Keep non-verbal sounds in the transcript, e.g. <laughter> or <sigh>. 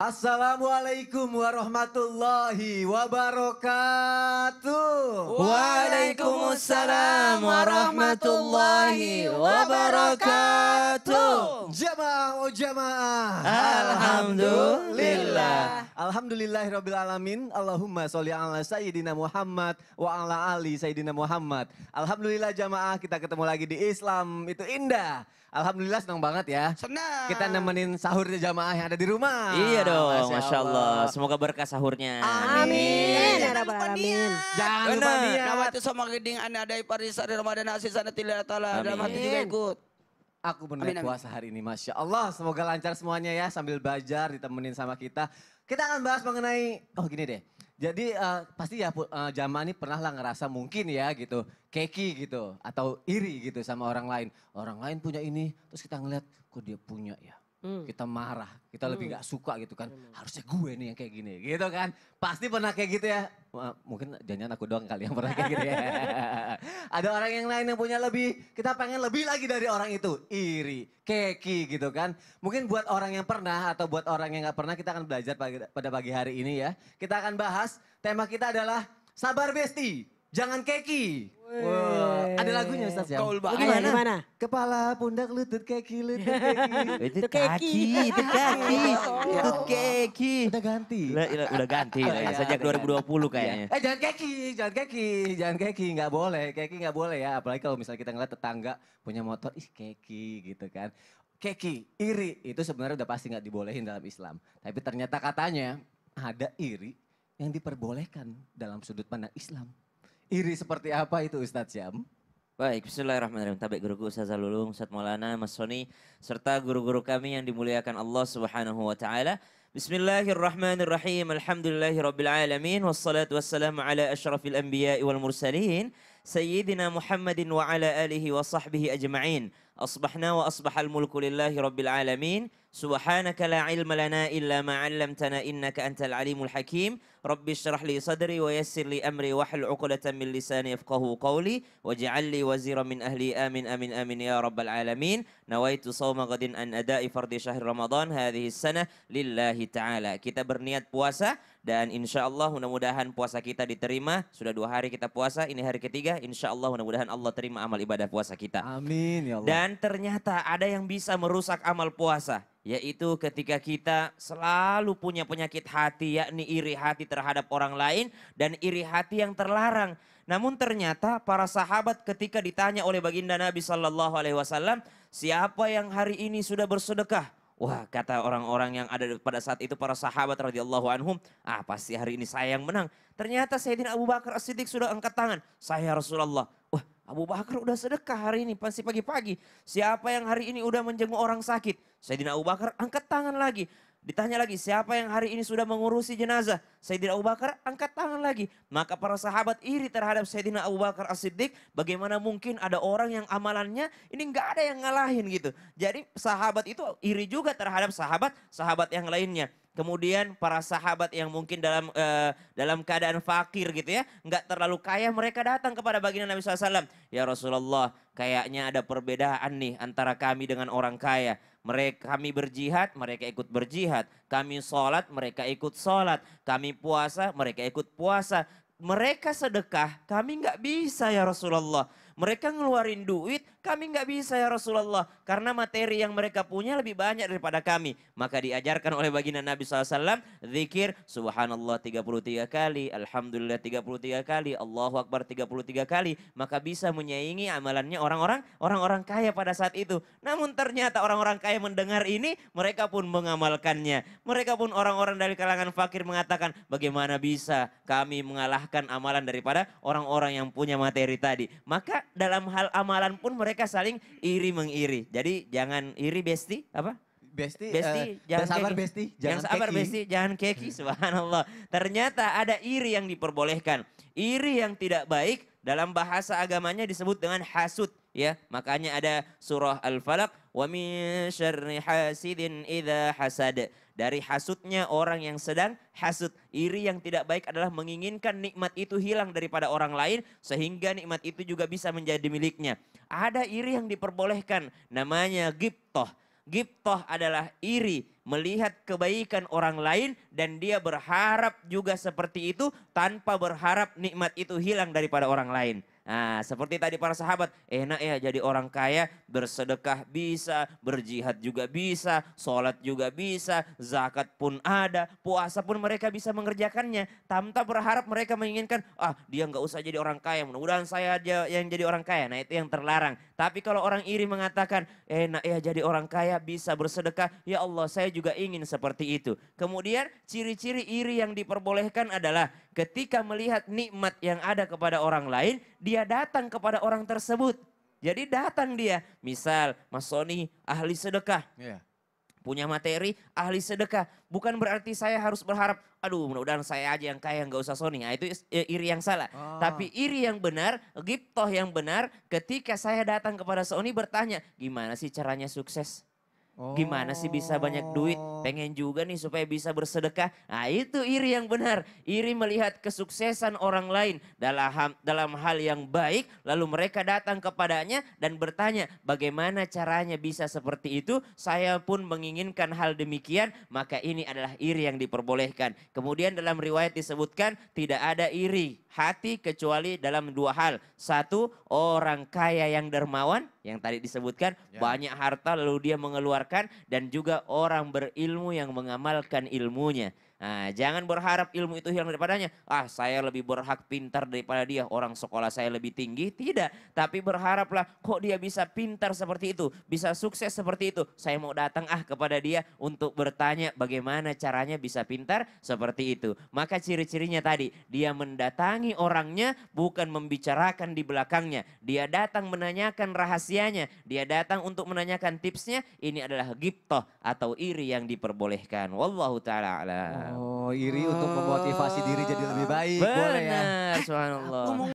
Assalamualaikum warahmatullahi wabarakatuh. Wow. Waalaikumsalam warahmatullahi wabarakatuh. Jamaah oh jamaah. Alhamdulillah. Alhamdulillahirabbil alamin. Allahumma sholli ala sayyidina Muhammad wa ala ali sayyidina Muhammad. Alhamdulillah jamaah kita ketemu lagi di Islam itu indah. Alhamdulillah senang banget ya. Senang. Kita nemenin sahur jamaah yang ada di rumah. Iya dong, Masya, Allah. Allah. Semoga berkah sahurnya. Amin. Amin. Jangan lupa dia. Jangan lupa dia magiging ada parisa di Ramadan asisana tidak tala dalam hati juga ikut. Aku benar puasa hari ini, Masya Allah. Semoga lancar semuanya ya sambil belajar ditemenin sama kita. Kita akan bahas mengenai, oh gini deh. Jadi uh, pasti ya uh, eh, Jama ini pernah lah ngerasa mungkin ya gitu, keki gitu, atau iri gitu sama orang lain. Orang lain punya ini, terus kita ngeliat, kok dia punya ya. Hmm. Kita marah, kita hmm. lebih gak suka gitu kan. Hmm. Harusnya gue nih yang kayak gini, gitu kan. Pasti pernah kayak gitu ya. Mungkin jangan aku doang kali yang pernah kayak gitu ya. <laughs> Ada orang yang lain yang punya lebih, kita pengen lebih lagi dari orang itu. Iri, keki gitu kan. Mungkin buat orang yang pernah atau buat orang yang gak pernah, kita akan belajar pada pagi hari ini ya. Kita akan bahas, tema kita adalah sabar besti. Jangan Keki. Wow. Ada lagunya Ustaz ya? Kaul Gimana? gimana? Kepala, pundak, lutut, keki, lutut, keki. <laughs> itu keki, itu keki, itu <laughs> oh. keki. Udah ganti. Udah, udah ganti Oh, ya, sejak 2020 kayaknya. Eh jangan keki, jangan keki, jangan keki. Nggak boleh, keki nggak boleh ya. Apalagi kalau misalnya kita ngeliat tetangga punya motor, ih keki gitu kan. Keki, iri, itu sebenarnya udah pasti nggak dibolehin dalam Islam. Tapi ternyata katanya ada iri yang diperbolehkan dalam sudut pandang Islam. Iri seperti apa itu Ustadz Syam? Baik, bismillahirrahmanirrahim. Tabik guruku Ustaz Lulung, Ustaz Maulana, Mas Soni, serta guru-guru kami yang dimuliakan Allah Subhanahu wa taala. Bismillahirrahmanirrahim. Alhamdulillahirabbil alamin wassalatu wassalamu ala asyrafil anbiya'i wal mursalin. سيدنا محمد وعلى آله وصحبه أجمعين أصبحنا وأصبح الملك لله رب العالمين سبحانك لا علم لنا إلا ما علمتنا إنك أنت العليم الحكيم رب اشرح لي صدري ويسر لي أمري واحل عقلة من لساني يفقه قولي واجعل لي وزيرا من أهلي آمن آمن آمن يا رب العالمين نويت صوم غد أن أداء فرض شهر رمضان هذه السنة لله تعالى كتاب berniat puasa Dan insya Allah mudah-mudahan puasa kita diterima. Sudah dua hari kita puasa, ini hari ketiga. Insya Allah mudah-mudahan Allah terima amal ibadah puasa kita. Amin ya Allah. Dan ternyata ada yang bisa merusak amal puasa. Yaitu ketika kita selalu punya penyakit hati yakni iri hati terhadap orang lain dan iri hati yang terlarang. Namun ternyata para sahabat ketika ditanya oleh baginda Nabi Shallallahu Alaihi Wasallam siapa yang hari ini sudah bersedekah Wah kata orang-orang yang ada pada saat itu para sahabat radhiyallahu anhum, ah pasti hari ini saya yang menang. Ternyata Sayyidina Abu Bakar As-Siddiq sudah angkat tangan. Saya ya Rasulullah. Wah Abu Bakar udah sedekah hari ini pasti pagi-pagi. Siapa yang hari ini udah menjenguk orang sakit? Sayyidina Abu Bakar angkat tangan lagi. Ditanya lagi, siapa yang hari ini sudah mengurusi jenazah? Sayyidina Abu Bakar angkat tangan lagi. Maka para sahabat iri terhadap Sayyidina Abu Bakar As-Siddiq. Bagaimana mungkin ada orang yang amalannya ini nggak ada yang ngalahin gitu. Jadi sahabat itu iri juga terhadap sahabat-sahabat yang lainnya. Kemudian para sahabat yang mungkin dalam uh, dalam keadaan fakir gitu ya, nggak terlalu kaya mereka datang kepada baginda Nabi SAW. Ya Rasulullah, kayaknya ada perbedaan nih antara kami dengan orang kaya. Mereka kami berjihad, mereka ikut berjihad. Kami sholat, mereka ikut sholat. Kami puasa, mereka ikut puasa. Mereka sedekah, kami nggak bisa ya Rasulullah. Mereka ngeluarin duit, kami nggak bisa ya Rasulullah. Karena materi yang mereka punya lebih banyak daripada kami. Maka diajarkan oleh baginda Nabi SAW. Zikir subhanallah 33 kali. Alhamdulillah 33 kali. Allahu Akbar 33 kali. Maka bisa menyaingi amalannya orang-orang orang-orang kaya pada saat itu. Namun ternyata orang-orang kaya mendengar ini. Mereka pun mengamalkannya. Mereka pun orang-orang dari kalangan fakir mengatakan. Bagaimana bisa kami mengalahkan amalan daripada orang-orang yang punya materi tadi. Maka dalam hal amalan pun mereka mereka saling iri mengiri. Jadi jangan iri besti apa? Besti, eh, besti uh, jangan sabar besti, jangan yang sabar keki. besti, jangan keki. Hmm. Subhanallah. Ternyata ada iri yang diperbolehkan. Iri yang tidak baik dalam bahasa agamanya disebut dengan hasud ya. Makanya ada surah Al-Falaq wa min syarri hasidin idza hasad. Dari hasutnya orang yang sedang hasut. Iri yang tidak baik adalah menginginkan nikmat itu hilang daripada orang lain sehingga nikmat itu juga bisa menjadi miliknya. Ada iri yang diperbolehkan namanya giptoh. Giptoh adalah iri melihat kebaikan orang lain dan dia berharap juga seperti itu tanpa berharap nikmat itu hilang daripada orang lain. Nah, seperti tadi para sahabat, enak ya jadi orang kaya, bersedekah bisa, berjihad juga bisa, sholat juga bisa, zakat pun ada, puasa pun mereka bisa mengerjakannya. Tanpa berharap mereka menginginkan, ah dia nggak usah jadi orang kaya, mudah-mudahan saya aja yang jadi orang kaya. Nah itu yang terlarang. Tapi kalau orang iri mengatakan, enak eh, ya jadi orang kaya bisa bersedekah, ya Allah saya juga ingin seperti itu. Kemudian ciri-ciri iri yang diperbolehkan adalah ketika melihat nikmat yang ada kepada orang lain, dia datang kepada orang tersebut. Jadi datang dia, misal Mas Soni ahli sedekah. Yeah punya materi, ahli sedekah. Bukan berarti saya harus berharap, aduh mudah-mudahan saya aja yang kaya nggak usah Sony. Nah, itu eh, iri yang salah. Oh. Tapi iri yang benar, giptoh yang benar ketika saya datang kepada Sony bertanya, gimana sih caranya sukses? Oh. Gimana sih bisa banyak duit? Pengen juga nih supaya bisa bersedekah. Nah itu iri yang benar. Iri melihat kesuksesan orang lain dalam, dalam hal yang baik. Lalu mereka datang kepadanya dan bertanya bagaimana caranya bisa seperti itu. Saya pun menginginkan hal demikian. Maka ini adalah iri yang diperbolehkan. Kemudian dalam riwayat disebutkan tidak ada iri hati kecuali dalam dua hal. Satu orang kaya yang dermawan yang tadi disebutkan ya. banyak harta lalu dia mengeluarkan dan juga orang berilmu yang mengamalkan ilmunya. Nah, jangan berharap ilmu itu hilang daripadanya. Ah, saya lebih berhak pintar daripada dia. Orang sekolah saya lebih tinggi. Tidak. Tapi berharaplah kok dia bisa pintar seperti itu. Bisa sukses seperti itu. Saya mau datang ah kepada dia untuk bertanya bagaimana caranya bisa pintar seperti itu. Maka ciri-cirinya tadi. Dia mendatangi orangnya bukan membicarakan di belakangnya. Dia datang menanyakan rahasianya. Dia datang untuk menanyakan tipsnya. Ini adalah giptoh atau iri yang diperbolehkan. Wallahu ta'ala alam. Iya. Oh, iri oh. untuk memotivasi diri jadi lebih baik. Ya. Benar, ya. subhanallah.